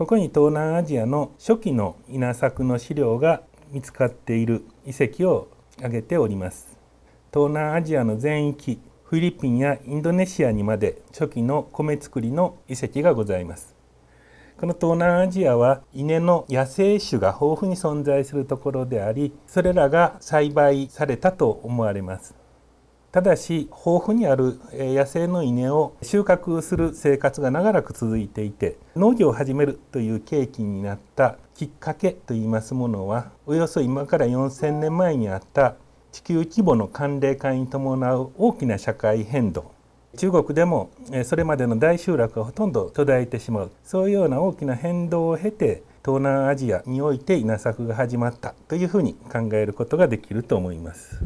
ここに東南アジアの初期の稲作の資料が見つかっている遺跡を挙げております東南アジアの全域フィリピンやインドネシアにまで初期の米作りの遺跡がございますこの東南アジアは稲の野生種が豊富に存在するところでありそれらが栽培されたと思われますただし豊富にある野生の稲を収穫する生活が長らく続いていて農業を始めるという契機になったきっかけといいますものはおよそ今から4,000年前にあった地球規模の寒冷化に伴う大きな社会変動中国でもそれまでの大集落がほとんど途絶えてしまうそういうような大きな変動を経て東南アジアにおいて稲作が始まったというふうに考えることができると思います。